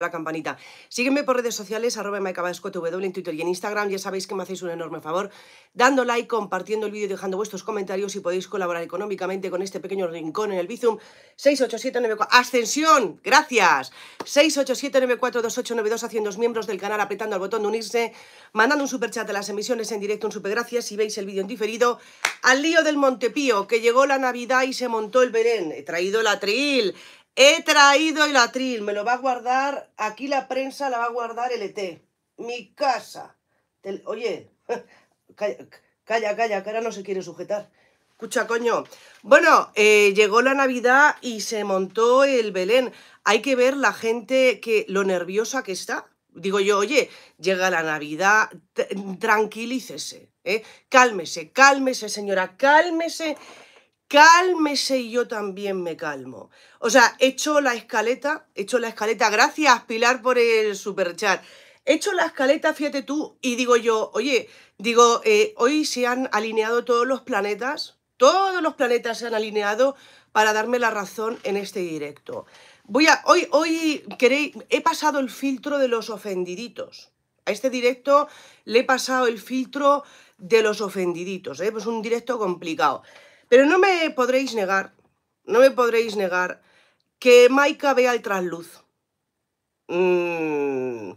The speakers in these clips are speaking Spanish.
la campanita. Sígueme por redes sociales, arroba w en Twitter y en Instagram. Ya sabéis que me hacéis un enorme favor dando like, compartiendo el vídeo, dejando vuestros comentarios y podéis colaborar económicamente con este pequeño rincón en el Bizum. 68794... ¡Ascensión! ¡Gracias! 687942892 haciendo miembros del canal, apretando al botón de unirse, mandando un chat a las emisiones en directo, un gracias Si veis el vídeo en diferido, al lío del Montepío, que llegó la Navidad y se montó el Belén. He traído la tril He traído el atril, me lo va a guardar, aquí la prensa la va a guardar el ET. Mi casa. oye, calla, calla, calla, no se quiere sujetar. Escucha, coño. Bueno, eh, llegó la Navidad y se montó el Belén. Hay que ver la gente que lo nerviosa que está. Digo yo, oye, llega la Navidad, tranquilícese, ¿eh? cálmese, cálmese, señora, cálmese cálmese y yo también me calmo. O sea, he hecho la escaleta, he hecho la escaleta, gracias Pilar por el superchat. He hecho la escaleta, fíjate tú, y digo yo, oye, digo, eh, hoy se han alineado todos los planetas, todos los planetas se han alineado para darme la razón en este directo. Voy a, hoy, hoy queréis, he pasado el filtro de los ofendiditos. A este directo le he pasado el filtro de los ofendiditos, ¿eh? Es pues un directo complicado. Pero no me podréis negar, no me podréis negar que Maika vea el trasluz. Mm,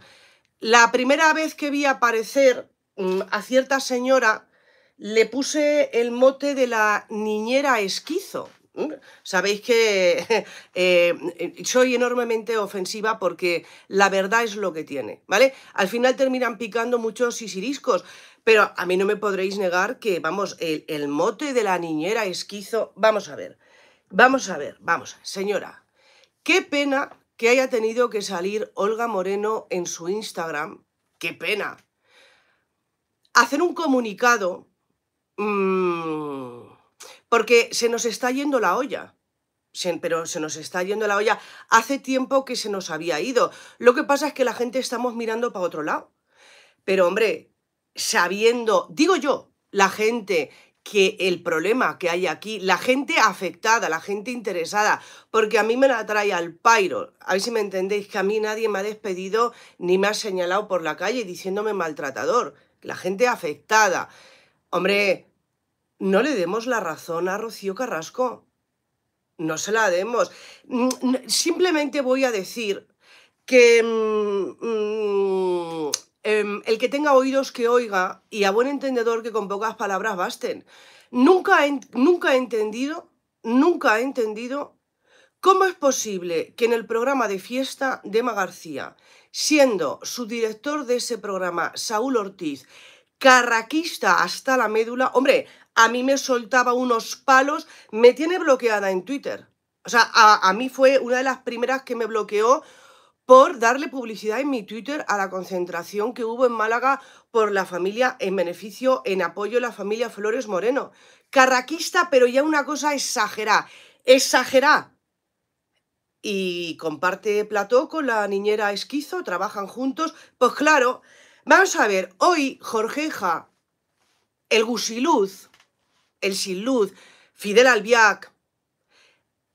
la primera vez que vi aparecer mm, a cierta señora, le puse el mote de la niñera esquizo. ¿Mm? Sabéis que eh, eh, soy enormemente ofensiva porque la verdad es lo que tiene, ¿vale? Al final terminan picando muchos sisiriscos, pero a mí no me podréis negar que, vamos, el, mote de la niñera esquizo... Vamos a ver, vamos a ver, vamos, señora, qué pena que haya tenido que salir Olga Moreno en su Instagram, qué pena, hacer un comunicado... Mm, porque se nos está yendo la olla. pero se nos está yendo la olla. Hace tiempo que se nos había ido. Lo que pasa es que la gente estamos mirando para otro lado. Pero hombre, sabiendo, digo yo, la gente que el problema que hay aquí, la gente afectada, la gente interesada, porque a mí me la trae al pairo. A ver si me entendéis, que a mí nadie me ha despedido ni me ha señalado por la calle diciéndome maltratador. La gente afectada. Hombre, no le demos la razón a Rocío Carrasco. No se la demos. Mm, simplemente voy a decir que mm, mm, em, el que tenga oídos que oiga y a buen entendedor que con pocas palabras basten. Nunca, he, nunca entendido, nunca he entendido cómo es posible que en el programa de fiesta de Emma García, siendo su director de ese programa, Saúl Ortiz, carraquista hasta la médula, hombre, a mí me soltaba unos palos, me tiene bloqueada en Twitter. O sea, a, mí fue una de las primeras que me bloqueó por darle publicidad en mi Twitter a la concentración que hubo en Málaga por la familia en beneficio, en apoyo a la familia Flores Moreno. Carraquista, pero ya una cosa exagerada, exagerada. Y comparte plató con la niñera Esquizo, trabajan juntos. Pues claro, vamos a ver, hoy Jorgeja, el gusiluz, el Sin Luz, Fidel Albiac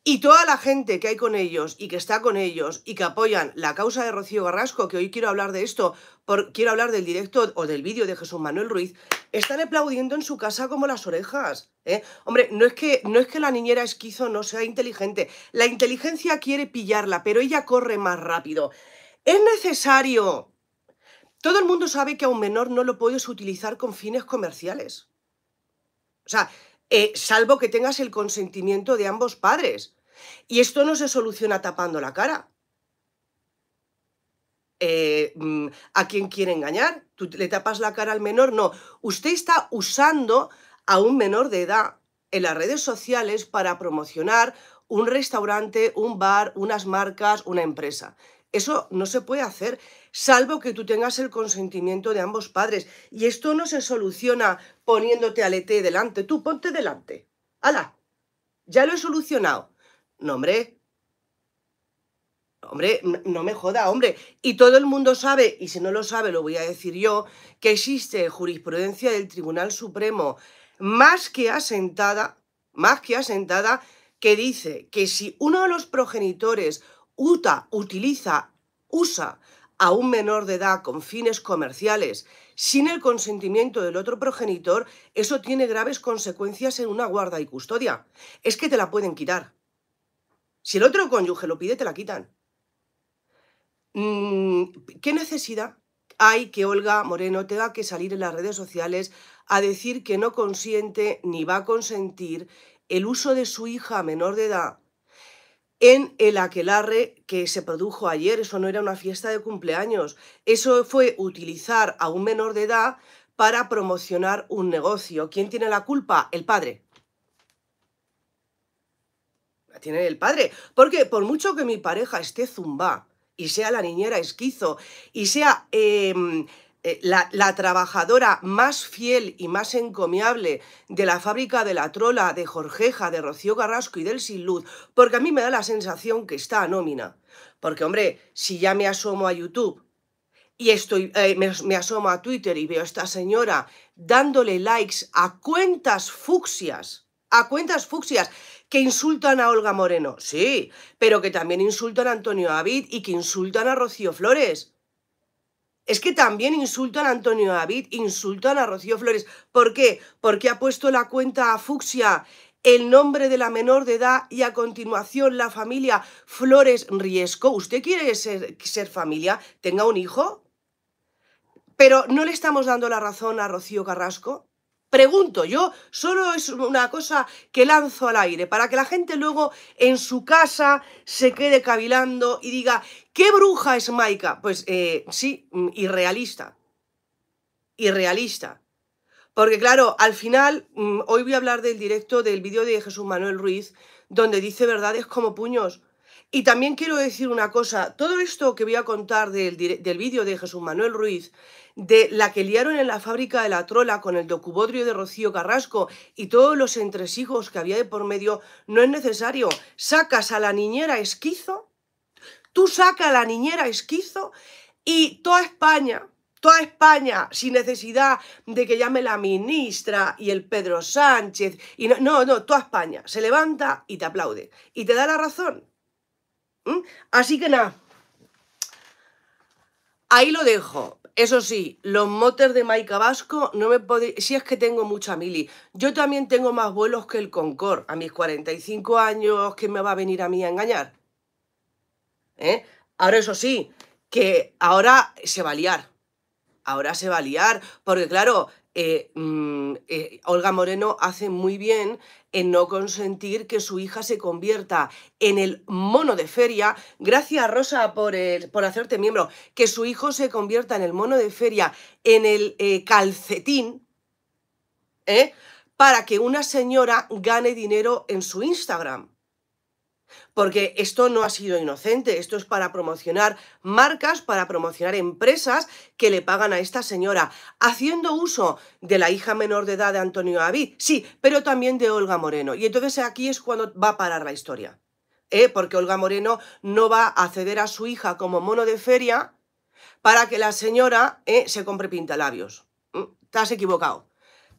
y toda la gente que hay con ellos y que está con ellos y que apoyan la causa de Rocío Garrasco, que hoy quiero hablar de esto, por, quiero hablar del directo o del vídeo de Jesús Manuel Ruiz, están aplaudiendo en su casa como las orejas. ¿eh? Hombre, no es, que, no es que la niñera esquizo no sea inteligente, la inteligencia quiere pillarla, pero ella corre más rápido. Es necesario. Todo el mundo sabe que a un menor no lo puedes utilizar con fines comerciales. O sea, eh, salvo que tengas el consentimiento de ambos padres. Y esto no se soluciona tapando la cara. Eh, mm, ¿A quién quiere engañar? ¿Tú le tapas la cara al menor? No. Usted está usando a un menor de edad en las redes sociales para promocionar un restaurante, un bar, unas marcas, una empresa. Eso no se puede hacer, salvo que tú tengas el consentimiento de ambos padres. Y esto no se soluciona poniéndote al ET delante. Tú ponte delante. ¡Hala! Ya lo he solucionado. No, hombre. Hombre, no me joda, hombre. Y todo el mundo sabe, y si no lo sabe, lo voy a decir yo, que existe jurisprudencia del Tribunal Supremo más que asentada, más que asentada, que dice que si uno de los progenitores UTA utiliza, usa a un menor de edad con fines comerciales sin el consentimiento del otro progenitor, eso tiene graves consecuencias en una guarda y custodia. Es que te la pueden quitar. Si el otro cónyuge lo pide, te la quitan. Mm, ¿Qué necesidad hay que Olga Moreno tenga que salir en las redes sociales a decir que no consiente ni va a consentir el uso de su hija menor de edad en el aquelarre que se produjo ayer. Eso no era una fiesta de cumpleaños. Eso fue utilizar a un menor de edad para promocionar un negocio. ¿Quién tiene la culpa? El padre. La tiene el padre. Porque por mucho que mi pareja esté zumba y sea la niñera esquizo y sea... Em, eh, la, trabajadora más fiel y más encomiable de la fábrica de la trola, de Jorgeja, de Rocío Carrasco y del Sin Luz, porque a mí me da la sensación que está a nómina. Porque, hombre, si ya me asomo a YouTube y estoy, eh, me, asomo a Twitter y veo a esta señora dándole likes a cuentas fucsias, a cuentas fucsias que insultan a Olga Moreno, sí, pero que también insultan a Antonio David y que insultan a Rocío Flores. Es que también insultan a Antonio David, insultan a Rocío Flores. ¿Por qué? Porque ha puesto la cuenta a Fucsia el nombre de la menor de edad y a continuación la familia Flores Riesco. ¿Usted quiere ser, ser familia? ¿Tenga un hijo? Pero no le estamos dando la razón a Rocío Carrasco. Pregunto, yo solo es una cosa que lanzo al aire para que la gente luego en su casa se quede cavilando y diga, ¿qué bruja es Maika? Pues eh, sí, mm, irrealista. Irrealista. Porque claro, al final, mm, hoy voy a hablar del directo del vídeo de Jesús Manuel Ruiz, donde dice verdades como puños. Y también quiero decir una cosa, todo esto que voy a contar del, vídeo de Jesús Manuel Ruiz, de la que liaron en la fábrica de la trola con el docubodrio de Rocío Carrasco y todos los entresijos que había de por medio, no es necesario. Sacas a la niñera esquizo, tú sacas a la niñera esquizo y toda España, toda España, sin necesidad de que llame la ministra y el Pedro Sánchez, y no, no, no, toda España se levanta y te aplaude y te da la razón. ¿Mm? Así que nada, ahí lo dejo. Eso sí, los motors de Maika Vasco no me Si es que tengo mucha mili. Yo también tengo más vuelos que el Concorde. A mis 45 años, que me va a venir a mí a engañar? ¿Eh? Ahora eso sí, que ahora se va a liar. Ahora se va a liar. Porque claro, eh, mm, eh, Olga Moreno hace muy bien en no consentir que su hija se convierta en el mono de feria. Gracias, Rosa, por, por hacerte miembro. Que su hijo se convierta en el mono de feria, en el eh, calcetín, para que una señora gane dinero en su Instagram. Porque esto no ha sido inocente, esto es para promocionar marcas, para promocionar empresas que le pagan a esta señora, haciendo uso de la hija menor de edad de Antonio David, sí, pero también de Olga Moreno. Y entonces aquí es cuando va a parar la historia, ¿eh? porque Olga Moreno no va a ceder a su hija como mono de feria para que la señora ¿eh? se compre pintalabios. Mm, te has equivocado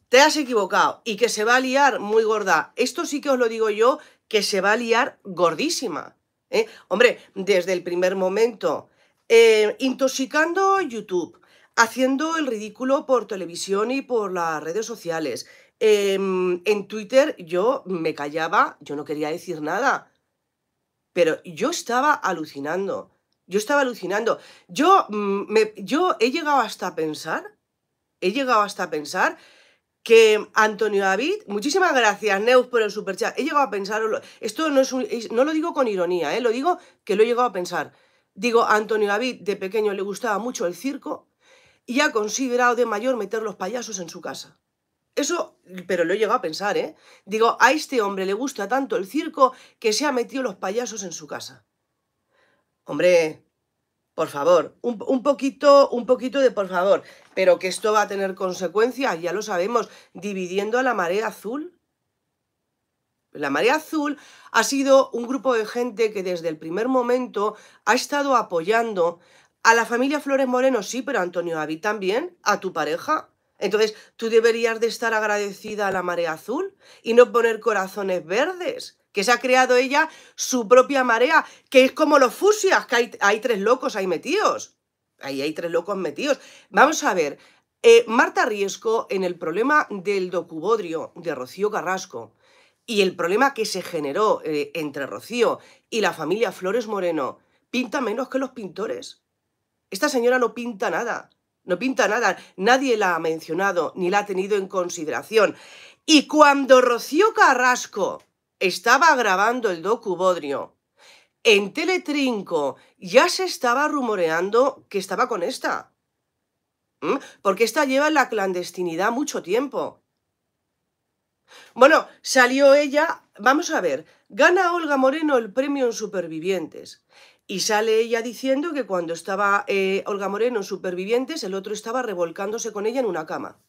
te has equivocado y que se va a liar muy gorda. Esto sí que os lo digo yo que se va a liar gordísima. ¿eh? Hombre, desde el primer momento, eh, intoxicando YouTube, haciendo el ridículo por televisión y por las redes sociales. Em, en Twitter yo me callaba, yo no quería decir nada, pero yo estaba alucinando. Yo estaba alucinando. Yo, mm, yo he llegado hasta pensar, he llegado hasta pensar que Antonio David, muchísimas gracias Neus por el superchat, he llegado a pensar, esto no, es no lo digo con ironía, ¿eh? lo digo que lo he llegado a pensar, digo, Antonio David de pequeño le gustaba mucho el circo y ha considerado de mayor meter los payasos en su casa. Eso, pero lo he llegado a pensar, ¿eh? Digo, a este hombre le gusta tanto el circo que se ha metido los payasos en su casa. Hombre, por favor, un, poquito, un poquito de por favor, pero que esto va a tener consecuencias, ya lo sabemos, dividiendo a la marea azul. La marea azul ha sido un grupo de gente que desde el primer momento ha estado apoyando a la familia Flores Moreno, sí, pero a Antonio Avi también, a tu pareja. Entonces, tú deberías de estar agradecida a la marea azul y no poner corazones verdes que se ha creado ella su propia marea, que es como los fusias, que hay, tres locos ahí metidos. Ahí hay tres locos metidos. Vamos a ver, eh, Marta Riesco en el problema del docubodrio de Rocío Carrasco y el problema que se generó eh, entre Rocío y la familia Flores Moreno, pinta menos que los pintores. Esta señora no pinta nada, no pinta nada, nadie la ha mencionado ni la ha tenido en consideración. Y cuando Rocío Carrasco estaba grabando el docu Bodrio. En Teletrinco ya se estaba rumoreando que estaba con esta. ¿Mm? Porque esta lleva en la clandestinidad mucho tiempo. Bueno, salió ella, vamos a ver, gana Olga Moreno el premio en Supervivientes. Y sale ella diciendo que cuando estaba eh, Olga Moreno en Supervivientes, el otro estaba revolcándose con ella en una cama.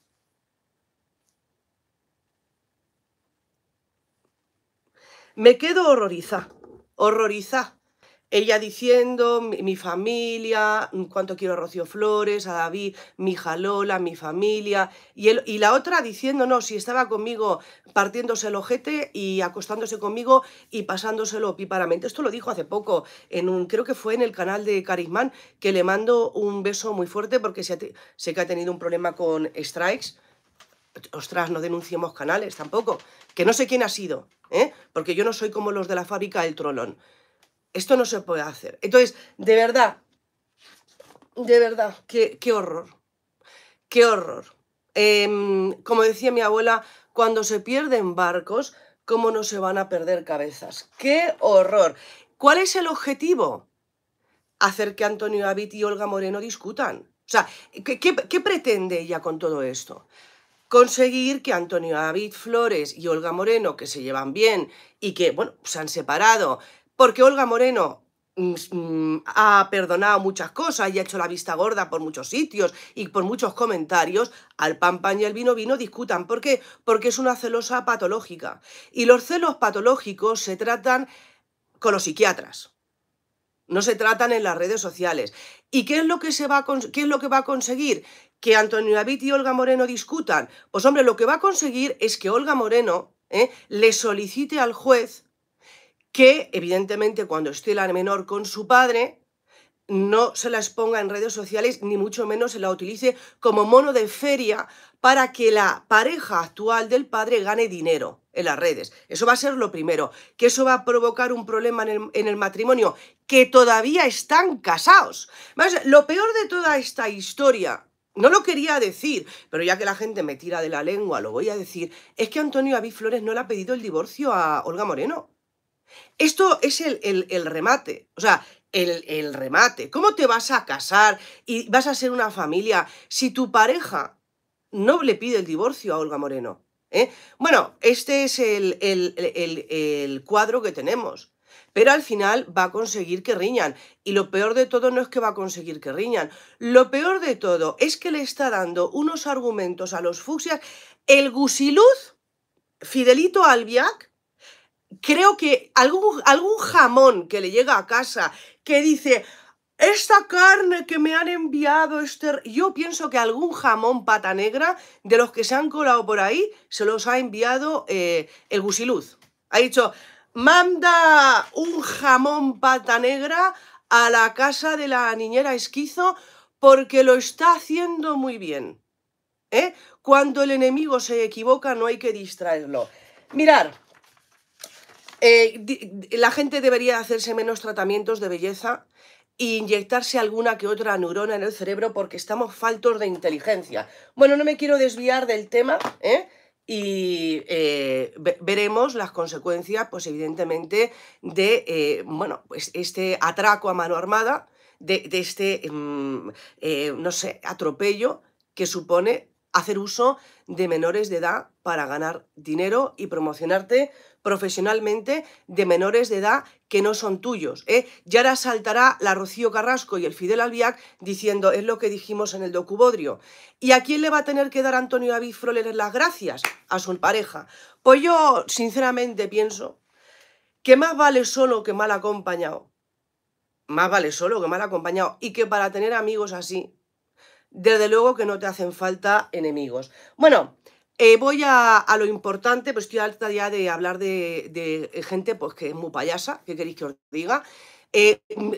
Me quedo horrorizada, horrorizada. Ella diciendo, mi, familia, cuánto quiero a Rocío Flores, a David, mi jalola, mi familia. Y, y la otra diciendo, no, si estaba conmigo partiéndose el ojete y acostándose conmigo y pasándoselo piparamente. Esto lo dijo hace poco, en un, creo que fue en el canal de Carismán, que le mando un beso muy fuerte porque sé que ha tenido un problema con Strikes ostras, no denunciemos canales tampoco, que no sé quién ha sido, ¿eh? porque yo no soy como los de la fábrica del Trolón. Esto no se puede hacer. Entonces, de verdad, de verdad, qué, horror, qué horror. Em, como decía mi abuela, cuando se pierden barcos, ¿cómo no se van a perder cabezas? ¡Qué horror! ¿Cuál es el objetivo? Hacer que Antonio Abit y Olga Moreno discutan. O sea, qué pretende ella con todo esto? conseguir que Antonio David Flores y Olga Moreno, que se llevan bien y que, bueno, se han separado, porque Olga Moreno mm, mm, ha perdonado muchas cosas y ha hecho la vista gorda por muchos sitios y por muchos comentarios, al pan pan y al vino vino discutan. ¿Por qué? Porque es una celosa patológica. Y los celos patológicos se tratan con los psiquiatras. No se tratan en las redes sociales. ¿Y qué es lo que, se va qué es lo que va a conseguir? que Antonio David y Olga Moreno discutan? Pues hombre, lo que va a conseguir es que Olga Moreno ¿eh? le solicite al juez que, evidentemente, cuando esté la menor con su padre, no se la exponga en redes sociales, ni mucho menos se la utilice como mono de feria para que la pareja actual del padre gane dinero en las redes. Eso va a ser lo primero, que eso va a provocar un problema en el, matrimonio, que todavía están casados. lo peor de toda esta historia no lo quería decir, pero ya que la gente me tira de la lengua, lo voy a decir. Es que Antonio Aví Flores no le ha pedido el divorcio a Olga Moreno. Esto es el, el, remate. O sea, el, el, remate. ¿Cómo te vas a casar y vas a ser una familia si tu pareja no le pide el divorcio a Olga Moreno? ¿Eh? Bueno, este es el cuadro que tenemos pero al final va a conseguir que riñan. Y lo peor de todo no es que va a conseguir que riñan, lo peor de todo es que le está dando unos argumentos a los fucsias. El gusiluz, Fidelito Albiac, creo que algún, algún jamón que le llega a casa que dice, esta carne que me han enviado, Esther, yo pienso que algún jamón pata negra de los que se han colado por ahí, se los ha enviado eh, el gusiluz. Ha dicho, manda un jamón pata negra a la casa de la niñera esquizo porque lo está haciendo muy bien. ¿eh? Cuando el enemigo se equivoca no hay que distraerlo. Mirar, eh, la gente debería hacerse menos tratamientos de belleza e inyectarse alguna que otra neurona en el cerebro porque estamos faltos de inteligencia. Bueno, no me quiero desviar del tema, ¿eh? y eh, veremos las consecuencias, pues evidentemente, de eh, bueno, pues este atraco a mano armada, de, este, mm, eh, no sé, atropello que supone hacer uso de menores de edad para ganar dinero y promocionarte profesionalmente de menores de edad que no son tuyos. ¿eh? Y ahora saltará la Rocío Carrasco y el Fidel Albiac diciendo es lo que dijimos en el docubodrio. ¿Y a quién le va a tener que dar Antonio David Froler las gracias? A su pareja. Pues yo sinceramente pienso que más vale solo que mal acompañado. Más vale solo que mal acompañado. Y que para tener amigos así, desde luego que no te hacen falta enemigos. Bueno, eh, voy a, a, lo importante, pues estoy alta ya de hablar de, de, eh, gente pues, que es muy payasa, ¿qué queréis que os diga. Eh, mm,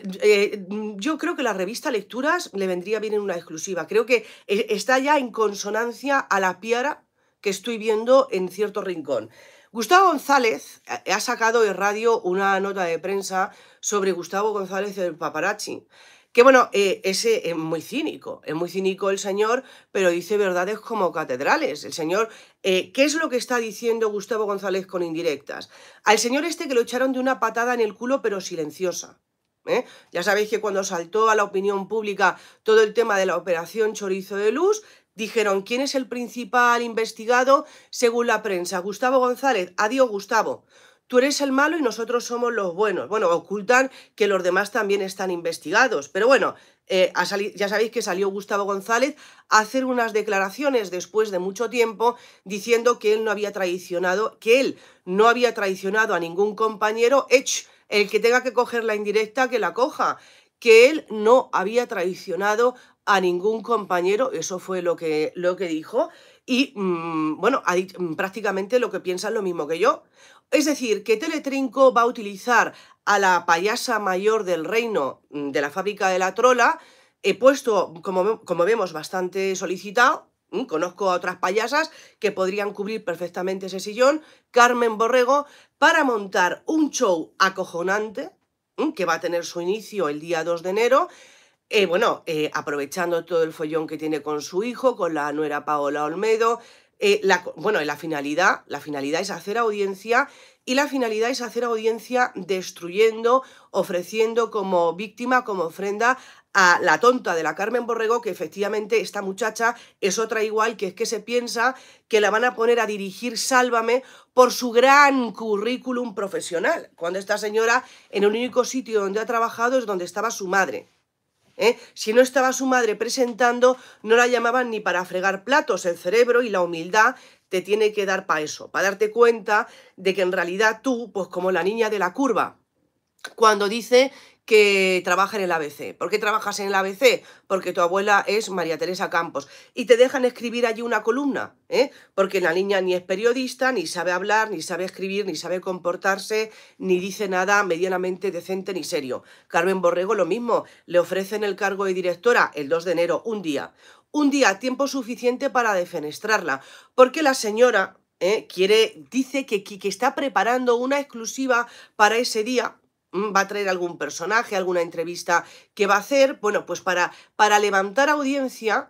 mm, yo creo que la revista Lecturas le vendría bien en una exclusiva. Creo que está ya en consonancia a la piara que estoy viendo en cierto rincón. Gustavo González ha sacado de radio una nota de prensa sobre Gustavo González el paparazzi. Que bueno, eh, ese es muy cínico, es muy cínico el señor, pero dice verdades como catedrales. El señor, eh, ¿qué es lo que está diciendo Gustavo González con indirectas? Al señor este que lo echaron de una patada en el culo, pero silenciosa. ¿eh? Ya sabéis que cuando saltó a la opinión pública todo el tema de la operación Chorizo de Luz, dijeron quién es el principal investigado según la prensa. Gustavo González, adiós Gustavo tú eres el malo y nosotros somos los buenos. Bueno, ocultan que los demás también están investigados. Pero bueno, eh, ya sabéis que salió Gustavo González a hacer unas declaraciones después de mucho tiempo diciendo que él no había traicionado, que él no había traicionado a ningún compañero. Ech, el que tenga que coger la indirecta, que la coja. Que él no había traicionado a ningún compañero, eso fue lo que, lo que dijo. Y mm, bueno, mm, prácticamente lo que piensan lo mismo que yo. Es decir, que Teletrinco va a utilizar a la payasa mayor del reino mm, de la fábrica de la trola, he puesto, como, vemos, bastante solicitado, mm, Conozco a otras payasas que podrían cubrir perfectamente ese sillón, Carmen Borrego, para montar un show acojonante mm, que va a tener su inicio el día 2 de enero. Eh, bueno, eh, aprovechando todo el follón que tiene con su hijo, con la nuera Paola Olmedo, eh, bueno, la finalidad, la finalidad es hacer audiencia y la finalidad es hacer audiencia destruyendo, ofreciendo como víctima, como ofrenda a la tonta de la Carmen Borrego, que efectivamente esta muchacha es otra igual, que es que se piensa que la van a poner a dirigir Sálvame por su gran currículum profesional, cuando esta señora en el único sitio donde ha trabajado es donde estaba su madre. ¿eh? Si no estaba su madre presentando, no la llamaban ni para fregar platos. El cerebro y la humildad te tiene que dar para eso, para darte cuenta de que en realidad tú, pues como la niña de la curva, cuando dice que trabaja en el ABC. ¿Por qué trabajas en el ABC? Porque tu abuela es María Teresa Campos. Y te dejan escribir allí una columna, ¿eh? porque la niña ni es periodista, ni sabe hablar, ni sabe escribir, ni sabe comportarse, ni dice nada medianamente decente ni serio. Carmen Borrego lo mismo, le ofrecen el cargo de directora el 2 de enero, un día. Un día, tiempo suficiente para defenestrarla, porque la señora... ¿eh? Quiere, dice que, que está preparando una exclusiva para ese día, Mm, va a traer algún personaje, alguna entrevista que va a hacer, bueno, pues para, para levantar audiencia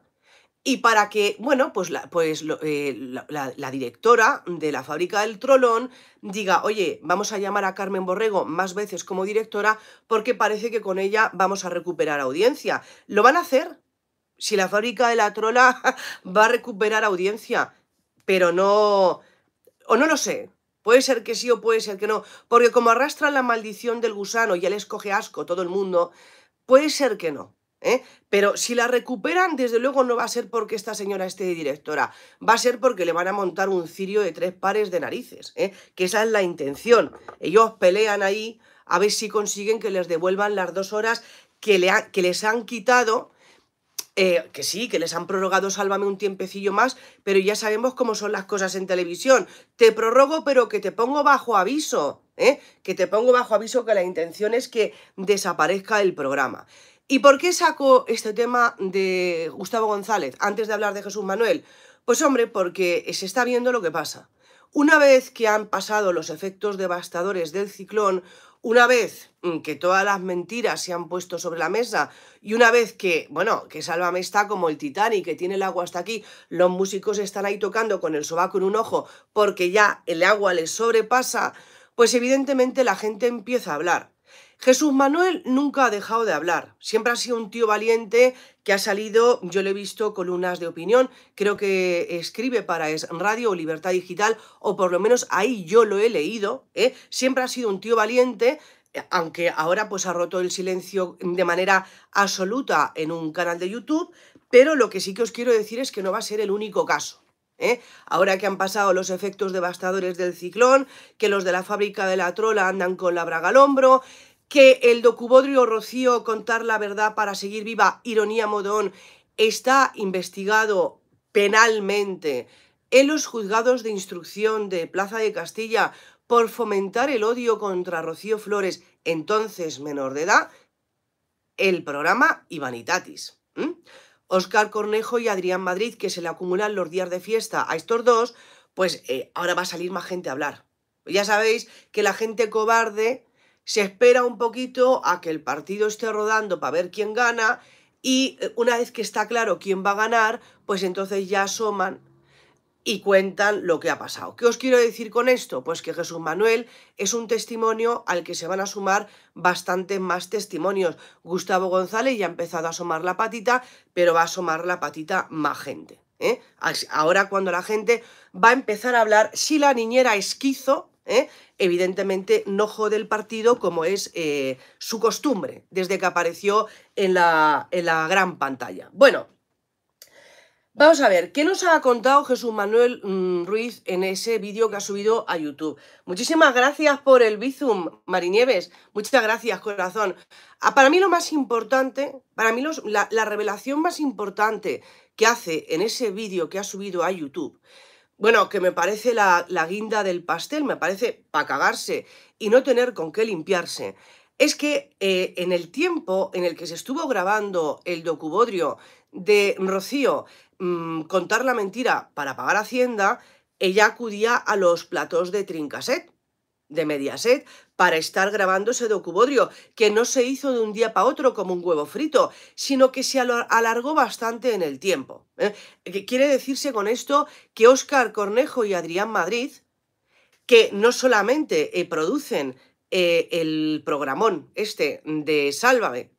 y para que, bueno, pues, la, pues eh, la, la, directora de la fábrica del Trolón diga, oye, vamos a llamar a Carmen Borrego más veces como directora porque parece que con ella vamos a recuperar audiencia. ¿Lo van a hacer? Si la fábrica de la trola va a recuperar audiencia, pero no... O no lo sé, Puede ser que sí o puede ser que no, porque como arrastra la maldición del gusano y él escoge asco todo el mundo, puede ser que no. ¿eh? Pero si la recuperan, desde luego no va a ser porque esta señora esté directora, va a ser porque le van a montar un cirio de tres pares de narices, ¿eh? que esa es la intención. Ellos pelean ahí a ver si consiguen que les devuelvan las dos horas que, le que les han quitado eh, que sí, que les han prorrogado Sálvame un tiempecillo más, pero ya sabemos cómo son las cosas en televisión. Te prorrogo, pero que te pongo bajo aviso, ¿eh? que te pongo bajo aviso que la intención es que desaparezca el programa. ¿Y por qué saco este tema de Gustavo González antes de hablar de Jesús Manuel? Pues hombre, porque se está viendo lo que pasa. Una vez que han pasado los efectos devastadores del ciclón, una vez mm, que todas las mentiras se han puesto sobre la mesa y una vez que, bueno, que Sálvame está como el Titanic, que tiene el agua hasta aquí, los músicos están ahí tocando con el sobaco en un ojo porque ya el agua les sobrepasa, pues evidentemente la gente empieza a hablar. Jesús Manuel nunca ha dejado de hablar, siempre ha sido un tío valiente que ha salido, yo le he visto columnas de opinión, creo que escribe para Radio Libertad Digital, o por lo menos ahí yo lo he leído, ¿eh? siempre ha sido un tío valiente, aunque ahora pues ha roto el silencio de manera absoluta en un canal de YouTube, pero lo que sí que os quiero decir es que no va a ser el único caso. ¿Eh? Ahora que han pasado los efectos devastadores del ciclón, que los de la fábrica de la trola andan con la braga al hombro, que el docubodrio Rocío Contar la Verdad para Seguir Viva, Ironía Modón, está investigado penalmente en los juzgados de instrucción de Plaza de Castilla por fomentar el odio contra Rocío Flores, entonces menor de edad, el programa Ivanitatis. Oscar Cornejo y Adrián Madrid, que se le acumulan los días de fiesta a estos dos, pues eh, ahora va a salir más gente a hablar. Ya sabéis que la gente cobarde se espera un poquito a que el partido esté rodando para ver quién gana y eh, una vez que está claro quién va a ganar, pues entonces ya asoman y cuentan lo que ha pasado. ¿Qué os quiero decir con esto? Pues que Jesús Manuel es un testimonio al que se van a sumar bastantes más testimonios. Gustavo González ya ha empezado a asomar la patita, pero va a asomar la patita más gente. ¿eh? Ahora cuando la gente va a empezar a hablar, si la niñera esquizo, ¿eh? Evidentemente no jode el partido como es eh, su costumbre desde que apareció en la, en la gran pantalla. Bueno, Vamos a ver, ¿qué nos ha contado Jesús Manuel mm, Ruiz en ese vídeo que ha subido a YouTube? Muchísimas gracias por el Bizum, Marinieves. Muchas gracias, corazón. Ah, para mí lo más importante, para mí la, la revelación más importante que hace en ese vídeo que ha subido a YouTube bueno, que me parece la, guinda del pastel, me parece para cagarse y no tener con qué limpiarse. Es que eh, en el tiempo en el que se estuvo grabando el docubodrio de Rocío mm, contar la mentira para pagar Hacienda, ella acudía a los platos de Trincaset de Mediaset para estar grabando ese docubodrio, que no se hizo de un día para otro como un huevo frito, sino que se alargó bastante en el tiempo. ¿eh? quiere decirse con esto que Oscar Cornejo y Adrián Madrid, que no solamente eh, producen eh, el programón este de Sálvame,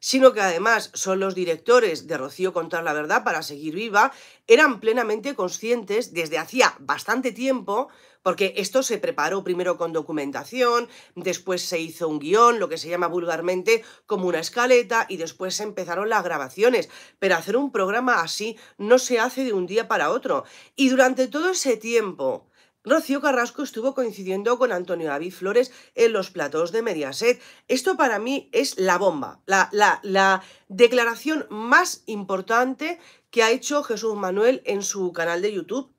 sino que además son los directores de Rocío Contar la Verdad para seguir viva, eran plenamente conscientes desde hacía bastante tiempo, porque esto se preparó primero con documentación, después se hizo un guión, lo que se llama vulgarmente como una escaleta, y después se empezaron las grabaciones. Pero hacer un programa así no se hace de un día para otro. Y durante todo ese tiempo Rocío Carrasco estuvo coincidiendo con Antonio David Flores en los platos de Mediaset. Esto para mí es la bomba, la, la, declaración más importante que ha hecho Jesús Manuel en su canal de YouTube.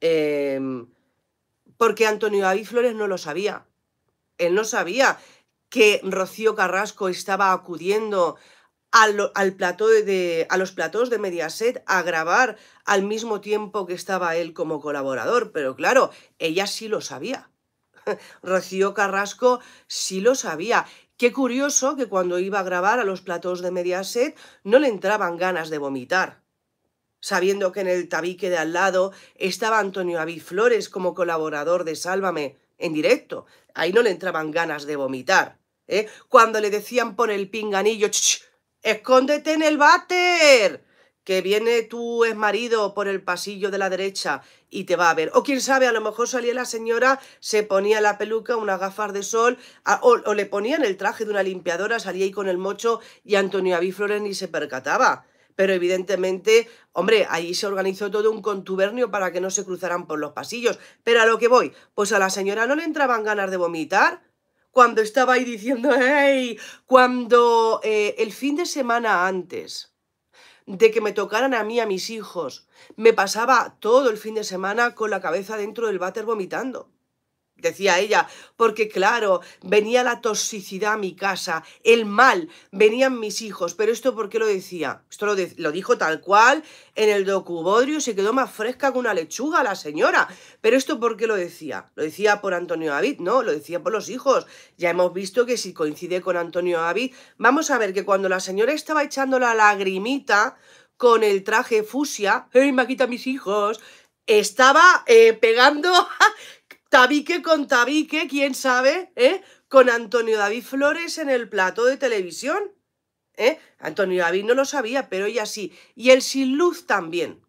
Em, porque Antonio David Flores no lo sabía. Él no sabía que Rocío Carrasco estaba acudiendo al, al de, a los platós de Mediaset a grabar al mismo tiempo que estaba él como colaborador, pero claro, ella sí lo sabía. Rocío Carrasco sí lo sabía. Qué curioso que cuando iba a grabar a los platós de Mediaset no le entraban ganas de vomitar. Sabiendo que en el tabique de al lado estaba Antonio Aví como colaborador de Sálvame en directo, ahí no le entraban ganas de vomitar. ¿eh? Cuando le decían por el pinganillo, Escóndete en el váter, que viene tu marido por el pasillo de la derecha y te va a ver. O quién sabe, a lo mejor salía la señora, se ponía la peluca, unas gafas de sol, o, le ponían el traje de una limpiadora, salía ahí con el mocho y Antonio Aviflores ni se percataba. Pero evidentemente, hombre, ahí se organizó todo un contubernio para que no se cruzaran por los pasillos. Pero a lo que voy, pues a la señora no le entraban ganas de vomitar cuando estaba ahí diciendo, hey, cuando eh, el fin de semana antes de que me tocaran a mí, a mis hijos, me pasaba todo el fin de semana con la cabeza dentro del váter vomitando decía ella, porque claro, venía la toxicidad a mi casa, el mal, venían mis hijos, pero esto por qué lo decía? Esto lo, dijo tal cual en el docubodrio, se quedó más fresca que una lechuga la señora, pero esto por qué lo decía? Lo decía por Antonio David, ¿no? Lo decía por los hijos, ya hemos visto que si coincide con Antonio David, vamos a ver que cuando la señora estaba echando la lagrimita con el traje fusia, ay me quita mis hijos! Estaba eh, pegando tabique con tabique, quién sabe, ¿eh? Con Antonio David Flores en el plato de televisión. ¿eh? Antonio David no lo sabía, pero ella sí. Y el sin luz también.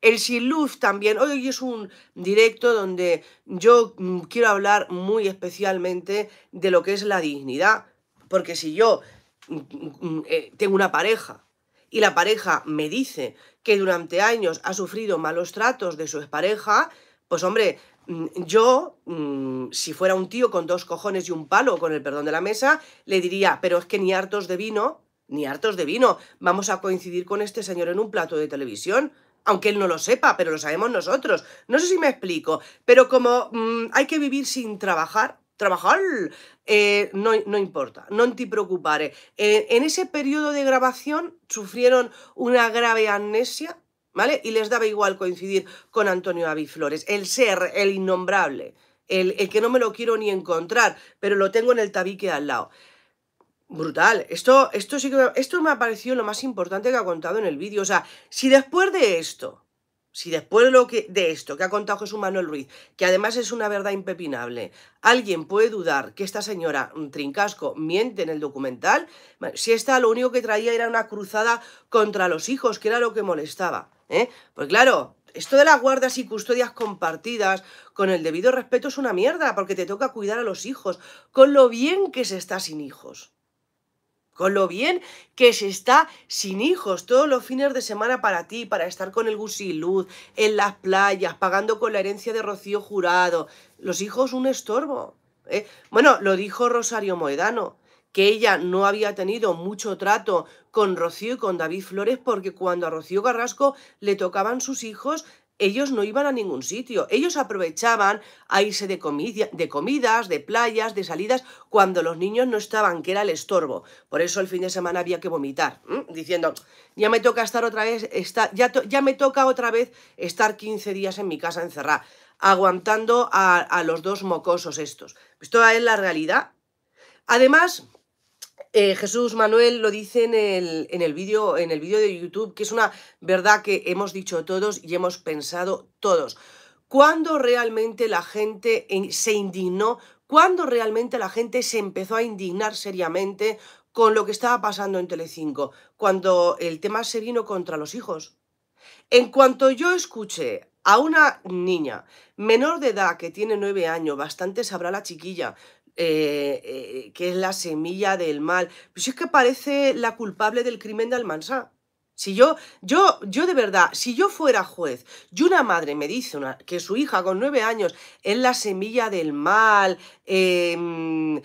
El sin luz también. Hoy es un directo donde yo mm, quiero hablar muy especialmente de lo que es la dignidad. Porque si yo mm, mm, eh, tengo una pareja y la pareja me dice que durante años ha sufrido malos tratos de su expareja, pues hombre, mm, yo, mm, si fuera un tío con dos cojones y un palo, con el perdón de la mesa, le diría, pero es que ni hartos de vino, ni hartos de vino, vamos a coincidir con este señor en un plato de televisión. Aunque él no lo sepa, pero lo sabemos nosotros. No sé si me explico, pero como mm, hay que vivir sin trabajar, trabajar, eh, no, importa, no te preocupes. Eh, en ese periodo de grabación sufrieron una grave amnesia ¿vale? Y les daba igual coincidir con Antonio Abiflores. el ser, el innombrable, el, que no me lo quiero ni encontrar, pero lo tengo en el tabique al lado. Brutal. Esto, esto sí me, esto me ha parecido lo más importante que ha contado en el vídeo. O sea, si después de esto, si después de, lo que, de esto que ha contado Jesús Manuel Ruiz, que además es una verdad impepinable, alguien puede dudar que esta señora mm, Trincasco miente en el documental, si esta lo único que traía era una cruzada contra los hijos, que era lo que molestaba. ¿eh? pues claro, esto de las guardas y custodias compartidas, con el debido respeto, es una mierda, porque te toca cuidar a los hijos, con lo bien que se está sin hijos. Con lo bien que se está sin hijos todos los fines de semana para ti, para estar con el gusiluz, en las playas, pagando con la herencia de Rocío Jurado. Los hijos un estorbo. ¿eh? Bueno, lo dijo Rosario Moedano que ella no había tenido mucho trato con Rocío y con David Flores porque cuando a Rocío Carrasco le tocaban sus hijos, ellos no iban a ningún sitio. Ellos aprovechaban a irse de, comidas, de playas, de salidas, cuando los niños no estaban, que era el estorbo. Por eso el fin de semana había que vomitar, diciendo, ya me toca estar otra vez, está, ya, ya, me toca otra vez estar 15 días en mi casa encerrada, aguantando a, a los dos mocosos estos. Esto es la realidad. Además, eh, Jesús Manuel lo dice en el, en el vídeo de YouTube, que es una verdad que hemos dicho todos y hemos pensado todos. ¿Cuándo realmente la gente se indignó? ¿Cuándo realmente la gente se empezó a indignar seriamente con lo que estaba pasando en Telecinco? Cuando el tema se vino contra los hijos. En cuanto yo escuché a una niña menor de edad que tiene nueve años, bastante sabrá la chiquilla, eh, eh, que es la semilla del mal. Pues es que parece la culpable del crimen de Almansa. Si yo, yo, yo de verdad, si yo fuera juez y una madre me dice una, que su hija con nueve años es la semilla del mal, em,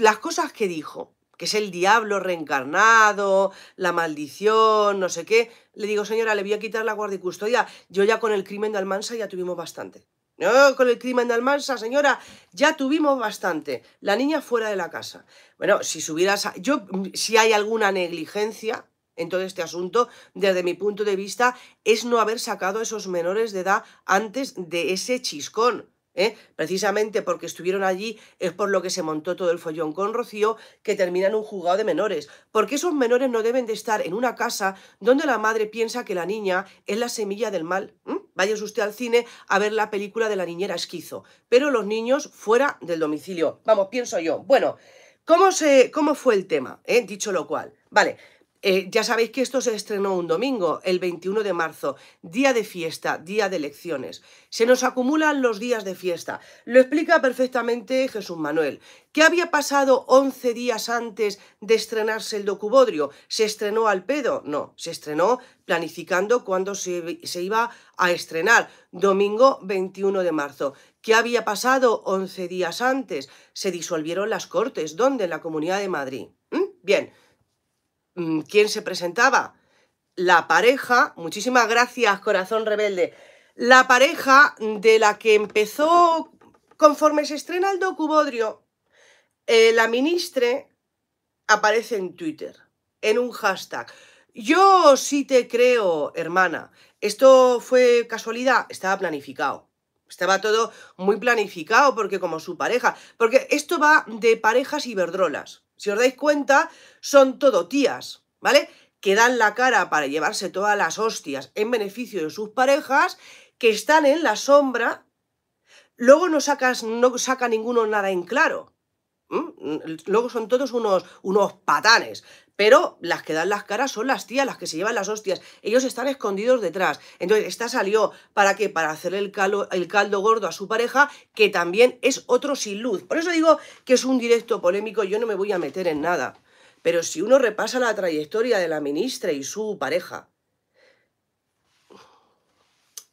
las cosas que dijo, que es el diablo reencarnado, la maldición, no sé qué, le digo, señora, le voy a quitar la guardia y custodia, yo ya con el crimen de Almansa ya tuvimos bastante. No, con el crimen de Almansa, señora, ya tuvimos bastante. La niña fuera de la casa. Bueno, si subieras... A... Yo, si hay alguna negligencia en todo este asunto, desde mi punto de vista, es no haber sacado a esos menores de edad antes de ese chiscón. ¿eh? Precisamente porque estuvieron allí es por lo que se montó todo el follón con Rocío, que terminan un juzgado de menores. Porque esos menores no deben de estar en una casa donde la madre piensa que la niña es la semilla del mal váyase usted al cine a ver la película de la niñera esquizo, pero los niños fuera del domicilio. Vamos, pienso yo. Bueno, ¿cómo, se, cómo fue el tema? Eh? Dicho lo cual, vale. Eh, ya sabéis que esto se estrenó un domingo, el 21 de marzo, día de fiesta, día de elecciones. Se nos acumulan los días de fiesta. Lo explica perfectamente Jesús Manuel. ¿Qué había pasado 11 días antes de estrenarse el docubodrio? ¿Se estrenó al pedo? No, se estrenó planificando cuándo se, iba a estrenar, domingo 21 de marzo. ¿Qué había pasado 11 días antes? Se disolvieron las Cortes. ¿Dónde? En la Comunidad de Madrid. ¿Mm? Bien. Mm, ¿quién se presentaba? La pareja, muchísimas gracias, corazón rebelde, la pareja de la que empezó, conforme se estrena el docubodrio, eh, la ministre aparece en Twitter, en un hashtag. Yo sí te creo, hermana. Esto fue casualidad, estaba planificado. Estaba todo muy planificado porque como su pareja, porque esto va de parejas verdrolas si os dais cuenta, son todo tías, ¿vale? Que dan la cara para llevarse todas las hostias en beneficio de sus parejas, que están en la sombra, luego no, sacas, no saca ninguno nada en claro. ¿Mm? Luego son todos unos, unos patanes. Pero las que dan las caras son las tías, las que se llevan las hostias. Ellos están escondidos detrás. Entonces, esta salió para qué? Para hacerle el, el caldo gordo a su pareja, que también es otro sin luz. Por eso digo que es un directo polémico, yo no me voy a meter en nada. Pero si uno repasa la trayectoria de la ministra y su pareja.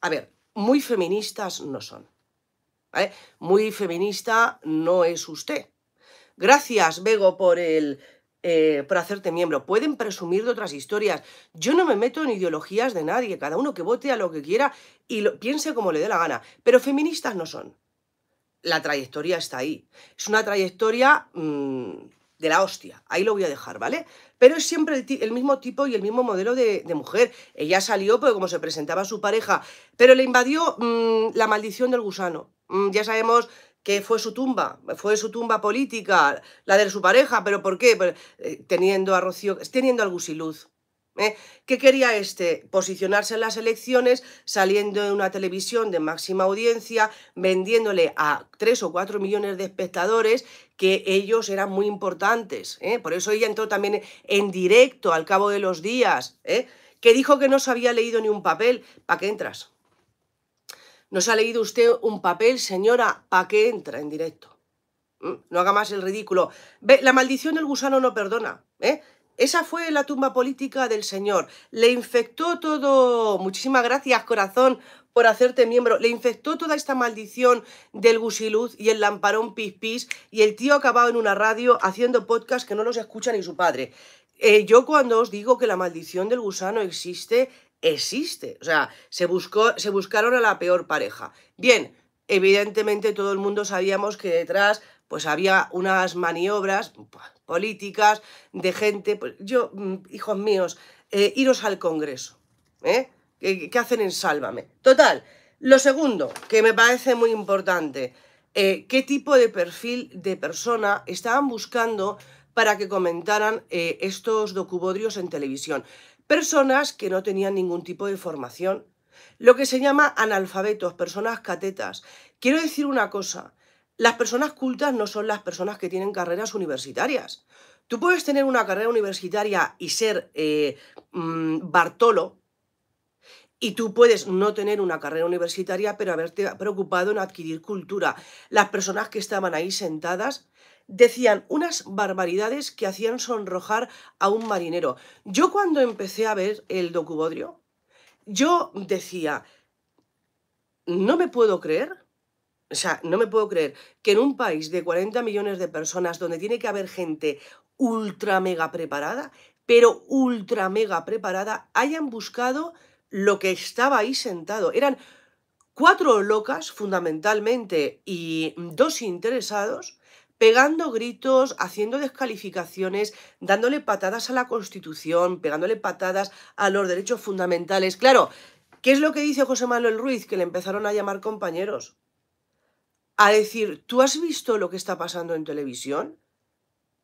A ver, muy feministas no son. Muy feminista no es usted Gracias, Bego, por el... Eh, por hacerte miembro. Pueden presumir de otras historias. Yo no me meto en ideologías de nadie. Cada uno que vote a lo que quiera y piense como le dé la gana. Pero feministas no son. La trayectoria está ahí. Es una trayectoria mm, de la hostia. Ahí lo voy a dejar, ¿vale? Pero es siempre el, mismo tipo y el mismo modelo de, mujer. Ella salió porque como se presentaba a su pareja, pero le invadió mm, la maldición del gusano. Mm, ya sabemos que fue su tumba, fue su tumba política, la de su pareja, pero ¿por qué? Eh, teniendo a Rocío, teniendo al Gusiluz. ¿eh? ¿Qué quería este? Posicionarse en las elecciones, saliendo de una televisión de máxima audiencia, vendiéndole a tres o cuatro millones de espectadores que ellos eran muy importantes. ¿eh? Por eso ella entró también en directo al cabo de los días, que dijo que no se había leído ni un papel. ¿Para qué entras? Nos ha leído usted un papel, señora, ¿Para qué entra en directo? Mm, no haga más el ridículo. Ve, la maldición del gusano no perdona, ¿eh? Esa fue la tumba política del señor. Le infectó todo... Muchísimas gracias, corazón, por hacerte miembro. Le infectó toda esta maldición del gusiluz y el lamparón pispis y el tío acabado en una radio haciendo podcast que no los escucha ni su padre. Eh, yo cuando os digo que la maldición del gusano existe, existe. O sea, se, buscó, se buscaron a la peor pareja. Bien, evidentemente todo el mundo sabíamos que detrás pues había unas maniobras políticas de gente. Pues yo, mm, hijos míos, eh, iros al Congreso. ¿eh? ¿Qué, hacen en Sálvame? Total, lo segundo, que me parece muy importante, eh, ¿qué tipo de perfil de persona estaban buscando para que comentaran estos docubodrios en televisión? personas que no tenían ningún tipo de formación, lo que se llama analfabetos, personas catetas. Quiero decir una cosa, las personas cultas no son las personas que tienen carreras universitarias. Tú puedes tener una carrera universitaria y ser eh, mm, Bartolo, y tú puedes no tener una carrera universitaria, pero haberte preocupado en adquirir cultura. Las personas que estaban ahí sentadas decían unas barbaridades que hacían sonrojar a un marinero. Yo cuando empecé a ver el docubodrio, yo decía, no me puedo creer o sea, no me puedo creer que en un país de 40 millones de personas donde tiene que haber gente ultra mega preparada, pero ultra mega preparada, hayan buscado lo que estaba ahí sentado. Eran cuatro locas fundamentalmente y dos interesados pegando gritos, haciendo descalificaciones, dándole patadas a la Constitución, pegándole patadas a los derechos fundamentales. Claro, ¿qué es lo que dice José Manuel Ruiz? Que le empezaron a llamar compañeros. A decir, ¿tú has visto lo que está pasando en televisión?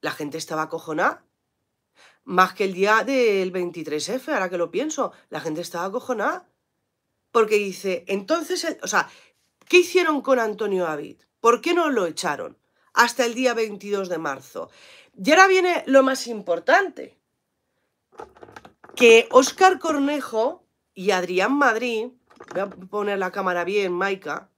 La gente estaba acojonada. Más que el día del 23F, ahora que lo pienso, la gente estaba acojonada. Porque dice, entonces, o sea, ¿qué hicieron con Antonio David? ¿Por qué no lo echaron? hasta el día 22 de marzo. Y ahora viene lo más importante, que Óscar Cornejo y Adrián Madrid, voy a poner la cámara bien, Maika,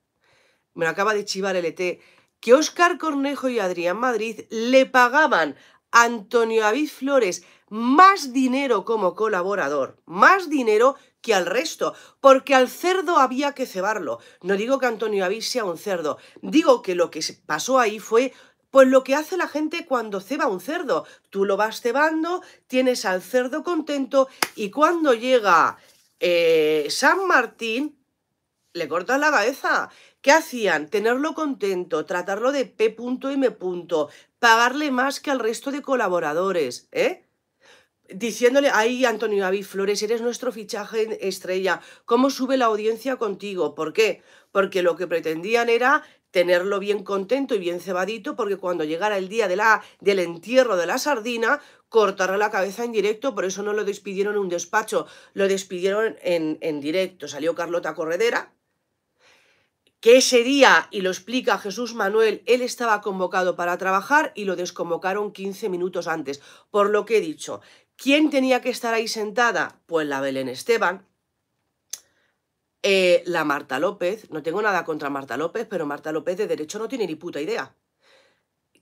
me lo acaba de chivar el ET, que Óscar Cornejo y Adrián Madrid le pagaban a Antonio David Flores más dinero como colaborador, más dinero que al resto, porque al cerdo había que cebarlo. No digo que Antonio Avis sea un cerdo, digo que lo que pasó ahí fue pues lo que hace la gente cuando ceba un cerdo, tú lo vas cebando, tienes al cerdo contento y cuando llega eh, San Martín, le cortas la cabeza. ¿Qué hacían? Tenerlo contento, tratarlo de P.M. Pagarle más que al resto de colaboradores, ¿eh? diciéndole ahí Antonio David Flores, eres nuestro fichaje estrella, ¿cómo sube la audiencia contigo? ¿Por qué? Porque lo que pretendían era tenerlo bien contento y bien cebadito, porque cuando llegara el día de la, del entierro de la sardina, cortará la cabeza en directo, por eso no lo despidieron en un despacho, lo despidieron en, en directo. Salió Carlota Corredera, que ese día, y lo explica Jesús Manuel, él estaba convocado para trabajar y lo desconvocaron 15 minutos antes. Por lo que he dicho, ¿Quién tenía que estar ahí sentada? Pues la Belén Esteban, eh, la Marta López, no tengo nada contra Marta López, pero Marta López de derecho no tiene ni puta idea.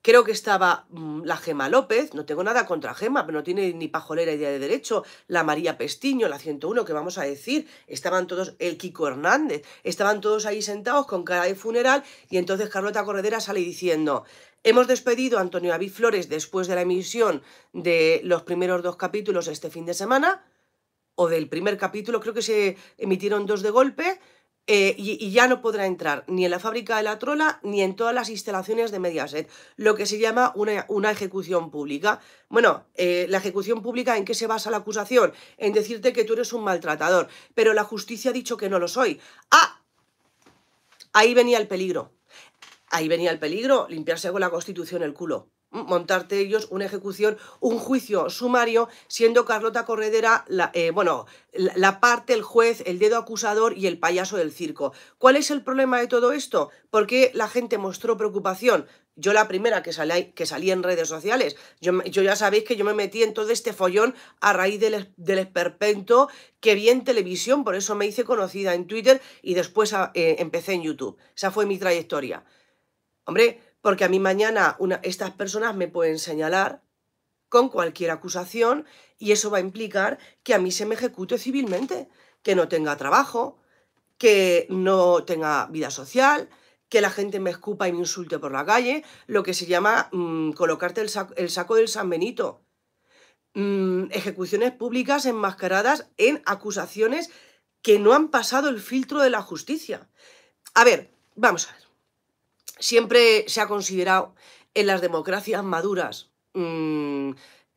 Creo que estaba mm, la Gema López, no tengo nada contra Gema, pero no tiene ni pajolera idea de derecho, la María Pestiño, la 101, que vamos a decir, estaban todos, el Kiko Hernández, estaban todos ahí sentados con cara de funeral y entonces Carlota Corredera sale diciendo, Hemos despedido a Antonio David Flores después de la emisión de los primeros dos capítulos este fin de semana, o del primer capítulo, creo que se emitieron dos de golpe, eh, y, ya no podrá entrar ni en la fábrica de la trola ni en todas las instalaciones de Mediaset, lo que se llama una, ejecución pública. Bueno, eh, la ejecución pública en qué se basa la acusación? En decirte que tú eres un maltratador, pero la justicia ha dicho que no lo soy. ¡Ah! Ahí venía el peligro. Ahí venía el peligro, limpiarse con la Constitución el culo montarte ellos una ejecución, un juicio sumario, siendo Carlota Corredera la, eh, bueno, la, parte, el juez, el dedo acusador y el payaso del circo. ¿Cuál es el problema de todo esto? ¿Por qué la gente mostró preocupación? Yo la primera que salí, que salí en redes sociales. Yo, ya sabéis que yo me metí en todo este follón a raíz del, del, esperpento que vi en televisión, por eso me hice conocida en Twitter y después eh, empecé en YouTube. Esa fue mi trayectoria. Hombre, porque a mí mañana estas personas me pueden señalar con cualquier acusación y eso va a implicar que a mí se me ejecute civilmente, que no tenga trabajo, que no tenga vida social, que la gente me escupa y me insulte por la calle, lo que se llama mm, colocarte el saco, del San Benito. Mm, ejecuciones públicas enmascaradas en acusaciones que no han pasado el filtro de la justicia. A ver, vamos a ver siempre se ha considerado en las democracias maduras. Mm,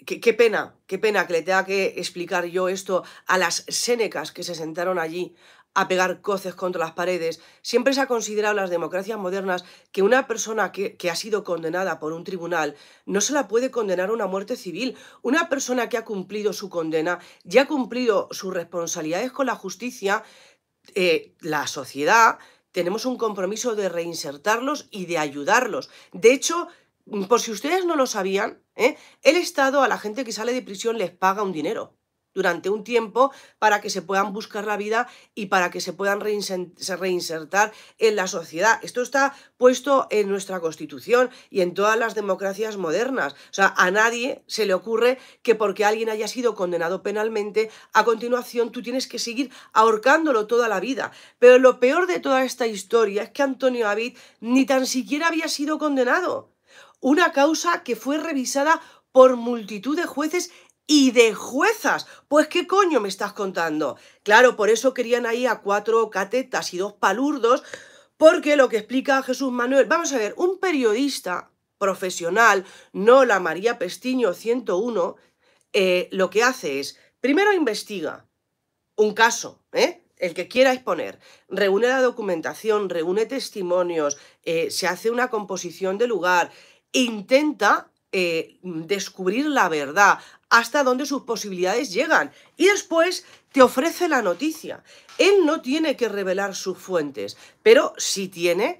qué, pena, qué pena que le tenga que explicar yo esto a las sénecas que se sentaron allí a pegar coces contra las paredes. Siempre se ha considerado en las democracias modernas que una persona que, ha sido condenada por un tribunal no se la puede condenar a una muerte civil. Una persona que ha cumplido su condena, y ha cumplido sus responsabilidades con la justicia, eh, la sociedad tenemos un compromiso de reinsertarlos y de ayudarlos. De hecho, mm, por si ustedes no lo sabían, ¿eh? el Estado a la gente que sale de prisión les paga un dinero durante un tiempo para que se puedan buscar la vida y para que se puedan reinsertar en la sociedad. Esto está puesto en nuestra Constitución y en todas las democracias modernas. O sea, a nadie se le ocurre que porque alguien haya sido condenado penalmente, a continuación tú tienes que seguir ahorcándolo toda la vida. Pero lo peor de toda esta historia es que Antonio David ni tan siquiera había sido condenado. Una causa que fue revisada por multitud de jueces y de juezas. Pues qué coño me estás contando. Claro, por eso querían ahí a cuatro catetas y dos palurdos, porque lo que explica Jesús Manuel, vamos a ver, un periodista profesional, no la María Pestiño 101, eh, lo que hace es, primero investiga un caso, ¿eh? el que quiera exponer, reúne la documentación, reúne testimonios, eh, se hace una composición de lugar, intenta eh, descubrir la verdad, hasta dónde sus posibilidades llegan. Y después te ofrece la noticia. Él no tiene que revelar sus fuentes, pero sí tiene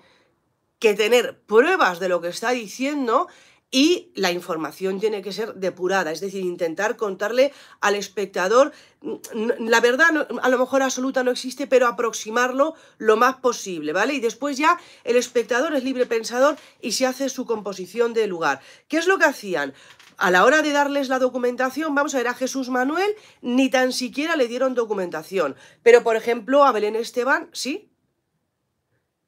que tener pruebas de lo que está diciendo y la información tiene que ser depurada, es decir, intentar contarle al espectador, mm, la verdad a lo mejor absoluta no existe, pero aproximarlo lo más posible, ¿vale? Y después ya el espectador es libre pensador y se hace su composición de lugar. ¿Qué es lo que hacían? A la hora de darles la documentación, vamos a ver, a Jesús Manuel ni tan siquiera le dieron documentación, pero por ejemplo a Belén Esteban sí,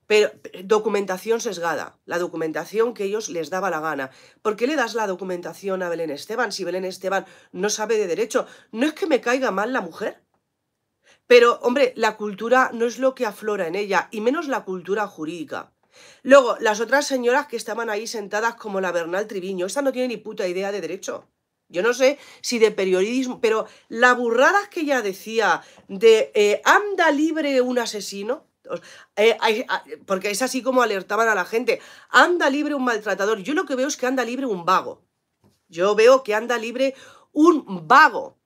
pero eh, documentación sesgada, la documentación que ellos les daba la gana. ¿Por qué le das la documentación a Belén Esteban si Belén Esteban no sabe de derecho? No es que me caiga mal la mujer. Pero, hombre, la cultura no es lo que aflora en ella, y menos la cultura jurídica. Luego, las otras señoras que estaban ahí sentadas como la Bernal Triviño, esta no tiene ni puta idea de derecho. Yo no sé si de periodismo, pero la burrada que ella decía de eh, anda libre un asesino, eh, ah, porque es así como alertaban a la gente. Anda libre un maltratador. Yo lo que veo es que anda libre un vago. Yo veo que anda libre un vago.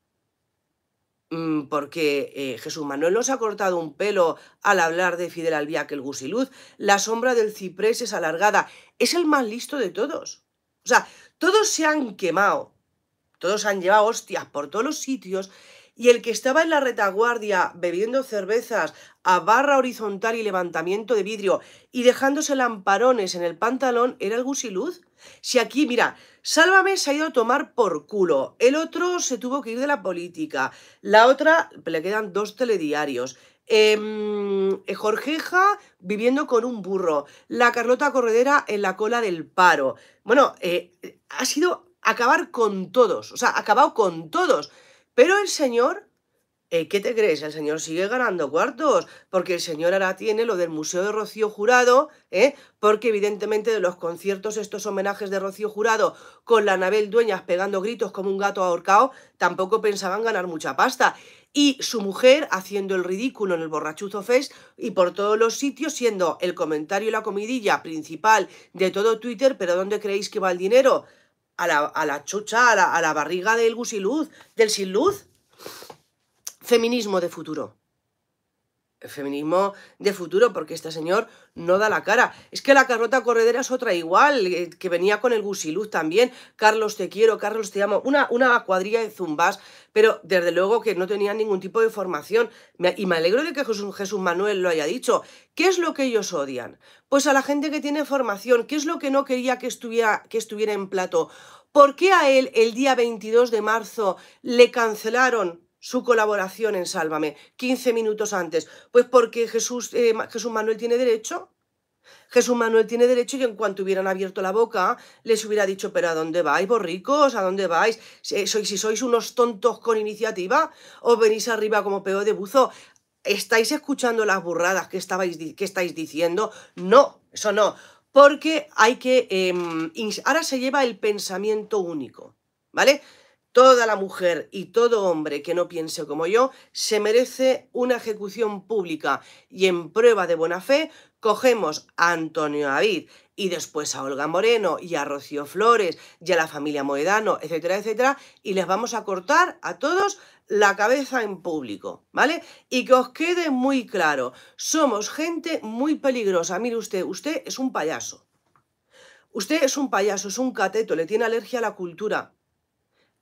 Mm, porque eh, Jesús Manuel nos ha cortado un pelo al hablar de Fidel Albiac, que el gusiluz. La sombra del ciprés es alargada. Es el más listo de todos. O sea, todos se han quemado. Todos han llevado hostias por todos los sitios y el que estaba en la retaguardia bebiendo cervezas a barra horizontal y levantamiento de vidrio y dejándose lamparones en el pantalón era el gusiluz. Si aquí, mira, Sálvame se ha ido a tomar por culo, el otro se tuvo que ir de la política, la otra le quedan dos telediarios, em, eh, Jorgeja viviendo con un burro, la Carlota Corredera en la cola del paro. Bueno, eh, ha sido acabar con todos, o sea, ha acabado con todos. Pero el señor, eh, ¿qué te crees? El señor sigue ganando cuartos, porque el señor ahora tiene lo del Museo de Rocío Jurado, ¿eh? porque evidentemente de los conciertos, estos homenajes de Rocío Jurado, con la Anabel Dueñas pegando gritos como un gato ahorcado, tampoco pensaban ganar mucha pasta. Y su mujer haciendo el ridículo en el borrachuzo fest y por todos los sitios siendo el comentario y la comidilla principal de todo Twitter, pero ¿dónde creéis que va el dinero? a la, a chucha, a la, a la, barriga del gusiluz, del sin luz. Feminismo de futuro feminismo de futuro, porque este señor no da la cara. Es que la carrota Corredera es otra igual, eh, que venía con el Gusiluz también, Carlos te quiero, Carlos te amo, una, una cuadrilla de zumbas, pero desde luego que no tenían ningún tipo de formación. Y me alegro de que Jesús, Manuel lo haya dicho. ¿Qué es lo que ellos odian? Pues a la gente que tiene formación, ¿qué es lo que no quería que estuviera, que estuviera en plato? ¿Por qué a él el día 22 de marzo le cancelaron su colaboración en Sálvame 15 minutos antes? Pues porque Jesús, eh, Jesús Manuel tiene derecho. Jesús Manuel tiene derecho y en cuanto hubieran abierto la boca, les hubiera dicho, pero ¿a dónde vais, borricos? ¿A dónde vais? Si eh, sois, si sois unos tontos con iniciativa, os venís arriba como peo de buzo. ¿Estáis escuchando las burradas que, estabais, que estáis diciendo? No, eso no. Porque hay que... Em, ahora se lleva el pensamiento único, ¿vale? Toda la mujer y todo hombre que no piense como yo se merece una ejecución pública y en prueba de buena fe cogemos a Antonio David y después a Olga Moreno y a Rocío Flores y a la familia Moedano, etcétera, etcétera, y les vamos a cortar a todos la cabeza en público, ¿vale? Y que os quede muy claro, somos gente muy peligrosa. Mire usted, usted es un payaso. Usted es un payaso, es un cateto, le tiene alergia a la cultura.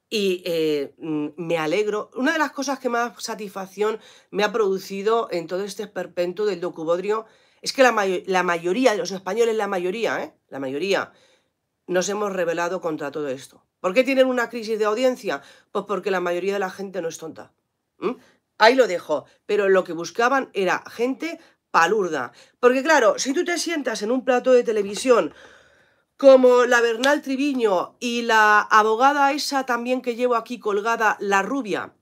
Y eh, mm, me alegro. Una de las cosas que más satisfacción me ha producido en todo este esperpento del docubodrio es que la, la mayoría de los españoles, la mayoría, ¿eh? la mayoría, nos hemos rebelado contra todo esto. ¿Por qué tienen una crisis de audiencia? Pues porque la mayoría de la gente no es tonta. Ahí lo dejo. Pero lo que buscaban era gente palurda. Porque claro, si tú te sientas en un plato de televisión como la Bernal Triviño y la abogada esa también que llevo aquí colgada, la rubia,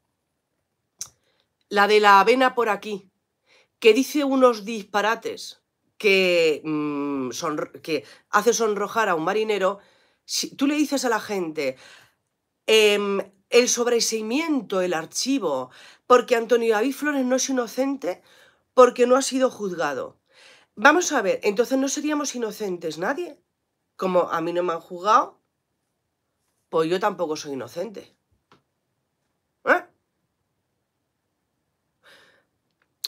la de la avena por aquí, que dice unos disparates que, mm, son, que hace sonrojar a un marinero, si tú le dices a la gente, em, el sobreseimiento, el archivo, porque Antonio David Flores no es inocente, porque no ha sido juzgado. Vamos a ver, entonces no seríamos inocentes nadie como a mí no me han juzgado, pues yo tampoco soy inocente. ¿Eh?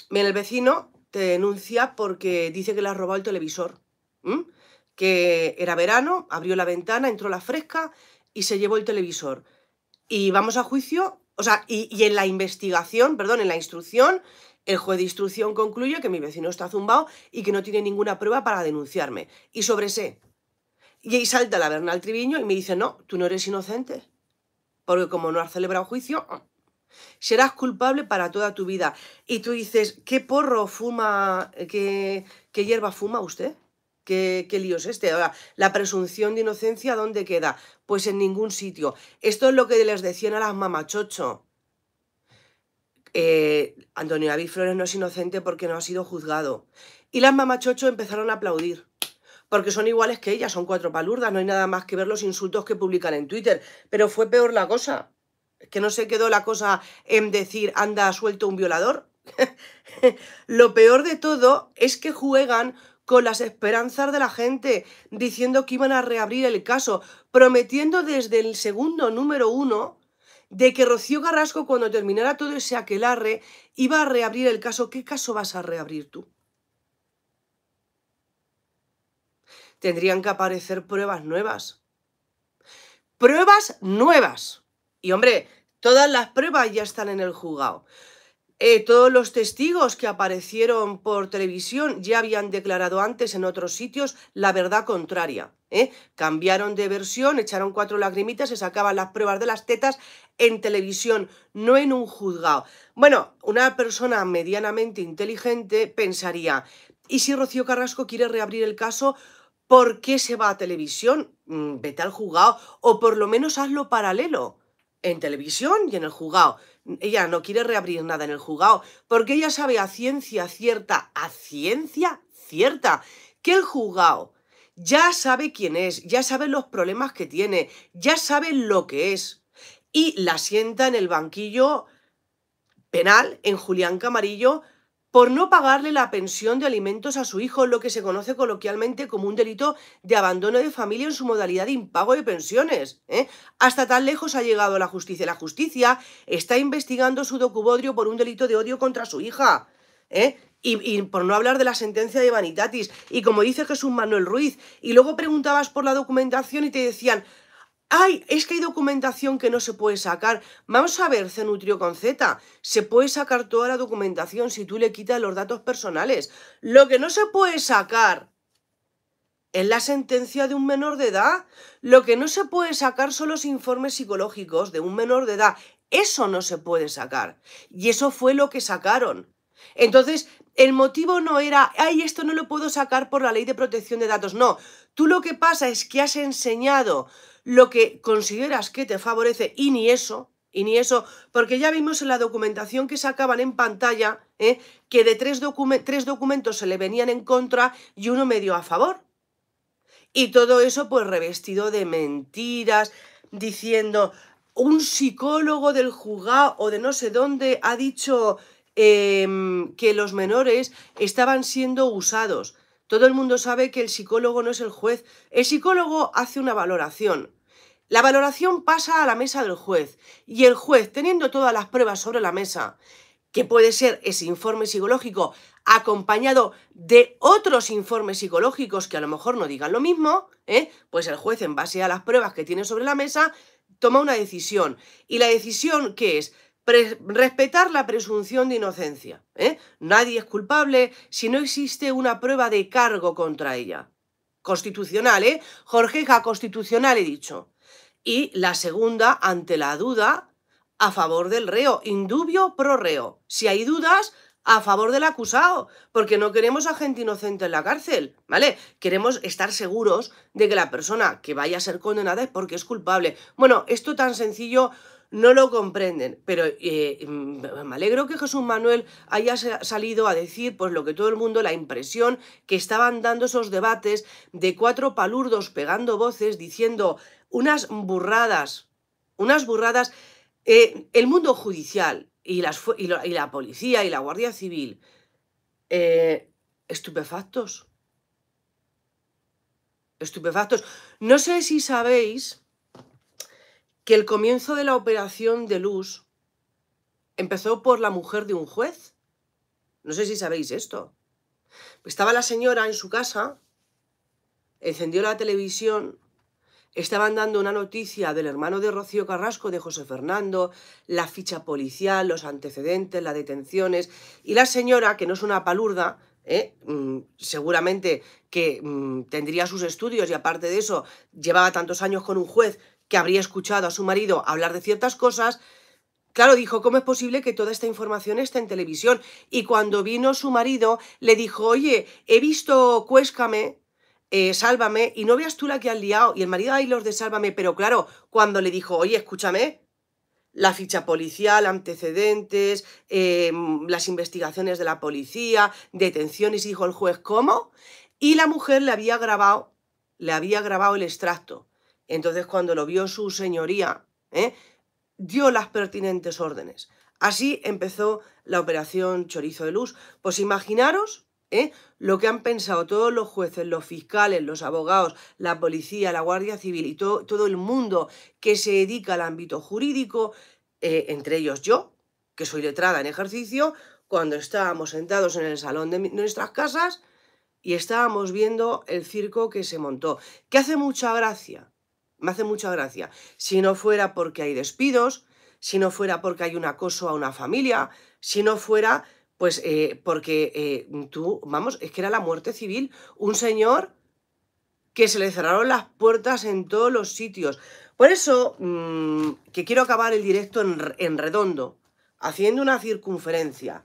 Mira, el vecino te denuncia porque dice que le has robado el televisor. Que era verano, abrió la ventana, entró la fresca y se llevó el televisor. Y vamos a juicio, o sea, y, y en la investigación, perdón, en la instrucción, el juez de instrucción concluye que mi vecino está zumbado y que no tiene ninguna prueba para denunciarme. Y sobre ese, y ahí salta la Bernal Triviño y me dice, no, tú no eres inocente, porque como no has celebrado juicio, serás culpable para toda tu vida. Y tú dices, ¿qué porro fuma, qué, qué hierba fuma usted? ¿Qué, ¿Qué, lío es este? Ahora, la presunción de inocencia, ¿dónde queda? Pues en ningún sitio. Esto es lo que les decían a las mamachocho. Eh, Antonio David Flores no es inocente porque no ha sido juzgado. Y las mamachochos empezaron a aplaudir porque son iguales que ellas, son cuatro palurdas, no hay nada más que ver los insultos que publican en Twitter. Pero fue peor la cosa. que no se quedó la cosa en decir, anda, suelto un violador. Lo peor de todo es que juegan con las esperanzas de la gente, diciendo que iban a reabrir el caso, prometiendo desde el segundo número uno de que Rocío Carrasco, cuando terminara todo ese aquelarre, iba a reabrir el caso. ¿Qué caso vas a reabrir tú? tendrían que aparecer pruebas nuevas. Pruebas nuevas. Y hombre, todas las pruebas ya están en el juzgado. Eh, todos los testigos que aparecieron por televisión ya habían declarado antes en otros sitios la verdad contraria. ¿eh? Cambiaron de versión, echaron cuatro lagrimitas, se sacaban las pruebas de las tetas en televisión, no en un juzgado. Bueno, una persona medianamente inteligente pensaría, ¿y si Rocío Carrasco quiere reabrir el caso? ¿Por qué se va a televisión? Mm, vete al juzgado o por lo menos hazlo paralelo en televisión y en el juzgado. Ella no quiere reabrir nada en el juzgado porque ella sabe a ciencia cierta, a ciencia cierta, que el juzgado ya sabe quién es, ya sabe los problemas que tiene, ya sabe lo que es y la sienta en el banquillo penal en Julián Camarillo por no pagarle la pensión de alimentos a su hijo, lo que se conoce coloquialmente como un delito de abandono de familia en su modalidad de impago de pensiones. ¿eh? Hasta tan lejos ha llegado la justicia. La justicia está investigando su docubodrio por un delito de odio contra su hija. ¿eh? y, por no hablar de la sentencia de Vanitatis, y como dice Jesús Manuel Ruiz, y luego preguntabas por la documentación y te decían, Ay, es que hay documentación que no se puede sacar. Vamos a ver, Cenutrio con Z. Se puede sacar toda la documentación si tú le quitas los datos personales. Lo que no se puede sacar es la sentencia de un menor de edad. Lo que no se puede sacar son los informes psicológicos de un menor de edad. Eso no se puede sacar. Y eso fue lo que sacaron. Entonces, el motivo no era, ay, esto no lo puedo sacar por la ley de protección de datos. No, tú lo que pasa es que has enseñado lo que consideras que te favorece y ni eso, y ni eso, porque ya vimos en la documentación que sacaban en pantalla ¿eh? que de tres, documentos se le venían en contra y uno medio a favor. Y todo eso pues revestido de mentiras, diciendo, un psicólogo del juzgado o de no sé dónde ha dicho em, que los menores estaban siendo usados. Todo el mundo sabe que el psicólogo no es el juez. El psicólogo hace una valoración, la valoración pasa a la mesa del juez y el juez, teniendo todas las pruebas sobre la mesa, que puede ser ese informe psicológico acompañado de otros informes psicológicos que a lo mejor no digan lo mismo, ¿eh? pues el juez en base a las pruebas que tiene sobre la mesa toma una decisión. ¿Y la decisión que es? respetar la presunción de inocencia. ¿eh? Nadie es culpable si no existe una prueba de cargo contra ella. Constitucional, ¿eh? Jorgeja, constitucional he dicho y la segunda ante la duda a favor del reo, indubio pro reo. Si hay dudas, a favor del acusado, porque no queremos a gente inocente en la cárcel, ¿vale? Queremos estar seguros de que la persona que vaya a ser condenada es porque es culpable. Bueno, esto tan sencillo no lo comprenden, pero eh, me alegro que Jesús Manuel haya salido a decir pues lo que todo el mundo, la impresión que estaban dando esos debates de cuatro palurdos pegando voces diciendo unas burradas, unas burradas. Eh, el mundo judicial y, la policía y la Guardia Civil, eh, estupefactos. Estupefactos. No sé si sabéis que el comienzo de la operación de luz empezó por la mujer de un juez. No sé si sabéis esto. Estaba la señora en su casa, encendió la televisión Estaban dando una noticia del hermano de Rocío Carrasco, de José Fernando, la ficha policial, los antecedentes, las detenciones, y la señora, que no es una palurda, ¿eh? mm, seguramente que mm, tendría sus estudios y aparte de eso llevaba tantos años con un juez que habría escuchado a su marido hablar de ciertas cosas, Claro, dijo, ¿cómo es posible que toda esta información esté en televisión? Y cuando vino su marido, le dijo, oye, he visto Cuéscame, eh, sálvame, y no veas tú la que has liado, y el marido, ahí los de sálvame, pero claro, cuando le dijo, oye, escúchame, la ficha policial, antecedentes, em, las investigaciones de la policía, detenciones, dijo el juez, ¿cómo? Y la mujer le había grabado, le había grabado el extracto. Entonces, cuando lo vio su señoría, ¿eh? dio las pertinentes órdenes. Así empezó la operación Chorizo de Luz. Pues imaginaros ¿eh? Lo que han pensado todos los jueces, los fiscales, los abogados, la policía, la Guardia Civil y todo, el mundo que se dedica al ámbito jurídico, eh, entre ellos yo, que soy letrada en ejercicio, cuando estábamos sentados en el salón de nuestras casas y estábamos viendo el circo que se montó, que hace mucha gracia, me hace mucha gracia, si no fuera porque hay despidos, si no fuera porque hay un acoso a una familia, si no fuera pues eh, porque eh, tú, vamos, es que era la muerte civil, un señor que se le cerraron las puertas en todos los sitios. Por eso, mm, que quiero acabar el directo en, redondo, haciendo una circunferencia.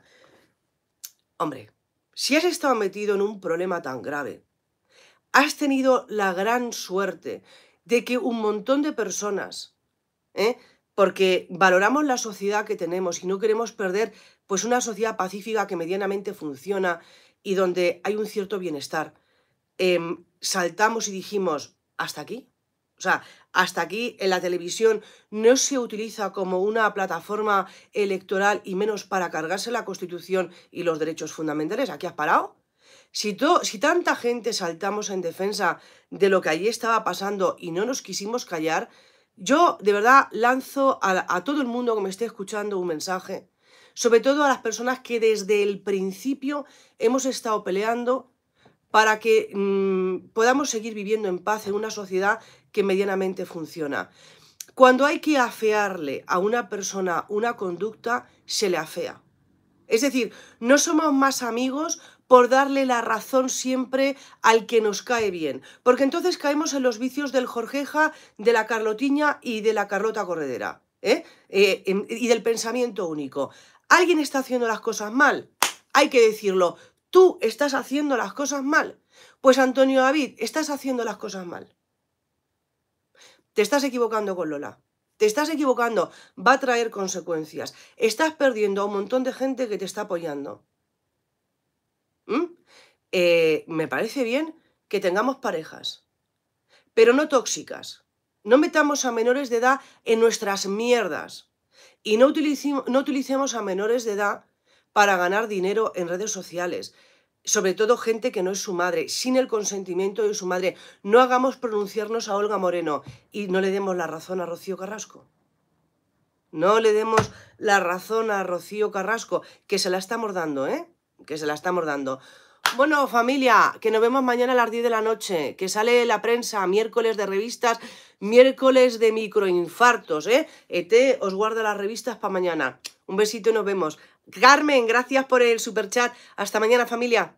Hombre, si has estado metido en un problema tan grave, has tenido la gran suerte de que un montón de personas, ¿eh? porque valoramos la sociedad que tenemos y no queremos perder pues una sociedad pacífica que medianamente funciona y donde hay un cierto bienestar. Em, saltamos y dijimos, hasta aquí. O sea, hasta aquí en la televisión no se utiliza como una plataforma electoral y menos para cargarse la Constitución y los derechos fundamentales. ¿Aquí has parado? Si, si tanta gente saltamos en defensa de lo que allí estaba pasando y no nos quisimos callar, yo de verdad lanzo a, a todo el mundo que me esté escuchando un mensaje sobre todo a las personas que desde el principio hemos estado peleando para que mm, podamos seguir viviendo en paz en una sociedad que medianamente funciona. Cuando hay que afearle a una persona una conducta, se le afea. Es decir, no somos más amigos por darle la razón siempre al que nos cae bien, porque entonces caemos en los vicios del Jorgeja, de la Carlotiña y de la Carlota Corredera. ¿eh? Eh, em, y del pensamiento único. Alguien está haciendo las cosas mal, hay que decirlo, tú estás haciendo las cosas mal. Pues Antonio David, estás haciendo las cosas mal. Te estás equivocando con Lola. Te estás equivocando, va a traer consecuencias. Estás perdiendo a un montón de gente que te está apoyando. ¿Mm? Eh, me parece bien que tengamos parejas, pero no tóxicas. No metamos a menores de edad en nuestras mierdas y no, utilicemos, no utilicemos a menores de edad para ganar dinero en redes sociales, sobre todo gente que no es su madre, sin el consentimiento de su madre. No hagamos pronunciarnos a Olga Moreno y no le demos la razón a Rocío Carrasco. No le demos la razón a Rocío Carrasco, que se la estamos dando, ¿eh? Que se la estamos dando. Bueno, familia, que nos vemos mañana a las 10 de la noche, que sale la prensa, miércoles de revistas, miércoles de microinfartos, ¿eh? Ete, os guardo las revistas para mañana. Un besito y nos vemos. Carmen, gracias por el superchat. Hasta mañana, familia.